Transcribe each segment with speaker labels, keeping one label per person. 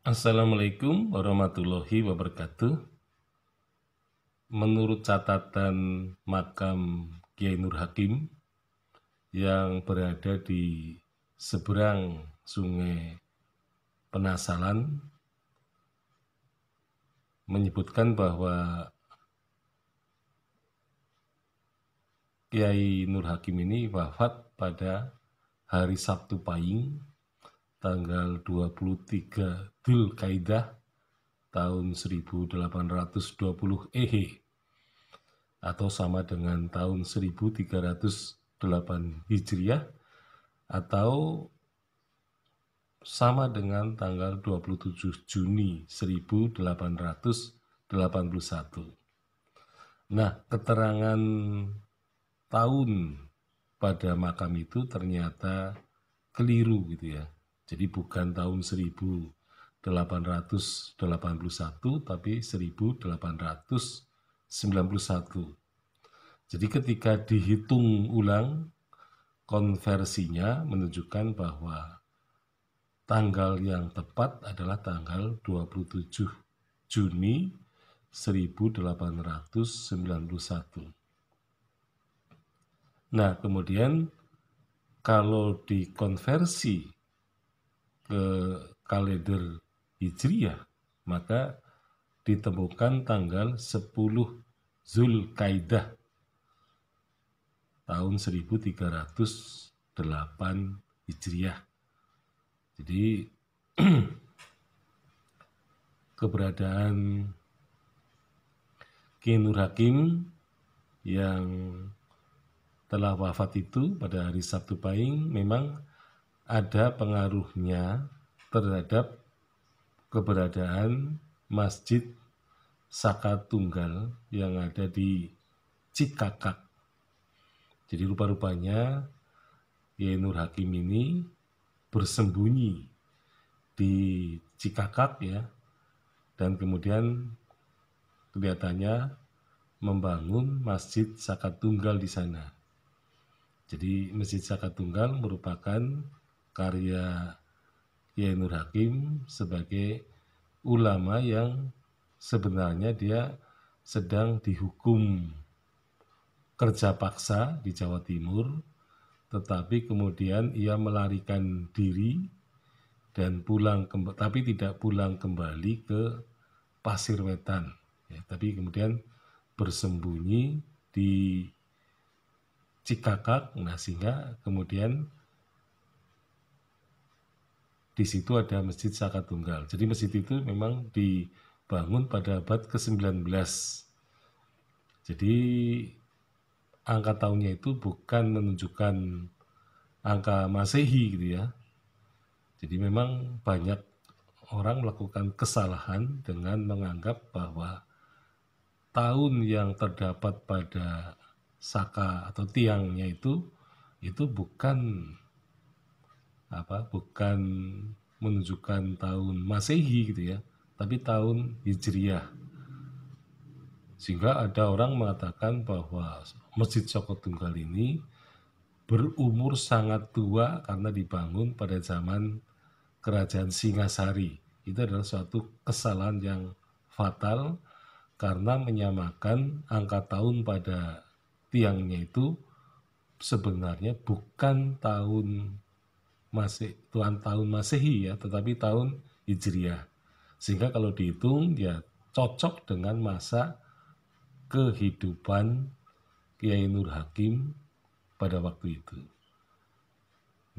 Speaker 1: Assalamualaikum warahmatullahi wabarakatuh. Menurut catatan makam Kiai Nur Hakim yang berada di seberang Sungai Penasalan menyebutkan bahwa Kiai Nur Hakim ini wafat pada hari Sabtu Pahing tanggal 23 kaidah tahun 1820 Ehe atau sama dengan tahun 1308 Hijriah atau sama dengan tanggal 27 Juni 1881. Nah, keterangan tahun pada makam itu ternyata keliru gitu ya jadi bukan tahun 1881 tapi 1891. Jadi ketika dihitung ulang konversinya menunjukkan bahwa tanggal yang tepat adalah tanggal 27 Juni 1891. Nah, kemudian kalau dikonversi ke kalender Hijriah, maka ditemukan tanggal 10 Zulkaidah tahun 1308 Hijriah. Jadi keberadaan Kinur Hakim yang telah wafat itu pada hari Sabtu Pahing memang ada pengaruhnya terhadap keberadaan Masjid Saka Tunggal yang ada di Cikakak. Jadi rupa-rupanya Yai Nur Hakim ini bersembunyi di Cikakak ya, dan kemudian kelihatannya membangun Masjid Saka Tunggal di sana. Jadi Masjid Saka Tunggal merupakan karya Kiai Nur Hakim sebagai ulama yang sebenarnya dia sedang dihukum kerja paksa di Jawa Timur, tetapi kemudian ia melarikan diri dan pulang kembali, tapi tidak pulang kembali ke Pasir Wetan, ya, tapi kemudian bersembunyi di Cikakak, nah sehingga kemudian di situ ada Masjid Saka Tunggal. Jadi masjid itu memang dibangun pada abad ke-19. Jadi angka tahunnya itu bukan menunjukkan angka Masehi gitu ya. Jadi memang banyak orang melakukan kesalahan dengan menganggap bahwa tahun yang terdapat pada saka atau tiangnya itu itu bukan apa bukan menunjukkan tahun Masehi gitu ya, tapi tahun Hijriah. Sehingga ada orang mengatakan bahwa Masjid Soko Tunggal ini berumur sangat tua karena dibangun pada zaman kerajaan Singasari. Itu adalah suatu kesalahan yang fatal karena menyamakan angka tahun pada tiangnya itu sebenarnya bukan tahun masih tuan tahun Masehi ya, tetapi tahun Hijriah. Sehingga kalau dihitung ya cocok dengan masa kehidupan Kiai Nur Hakim pada waktu itu.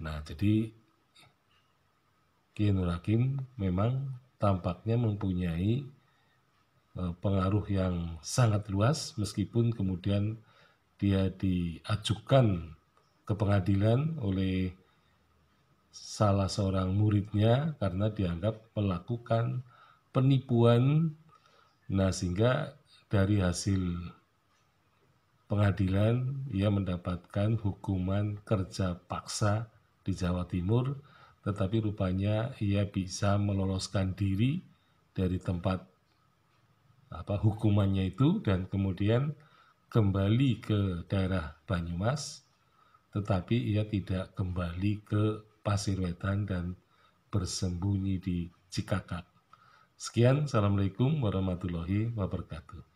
Speaker 1: Nah, jadi Kiai Nur Hakim memang tampaknya mempunyai e, pengaruh yang sangat luas meskipun kemudian dia diajukan ke pengadilan oleh salah seorang muridnya karena dianggap melakukan penipuan. Nah, sehingga dari hasil pengadilan ia mendapatkan hukuman kerja paksa di Jawa Timur, tetapi rupanya ia bisa meloloskan diri dari tempat apa hukumannya itu dan kemudian kembali ke daerah Banyumas, tetapi ia tidak kembali ke pasir wetan, dan bersembunyi di Cikakak. Sekian, Assalamualaikum warahmatullahi wabarakatuh.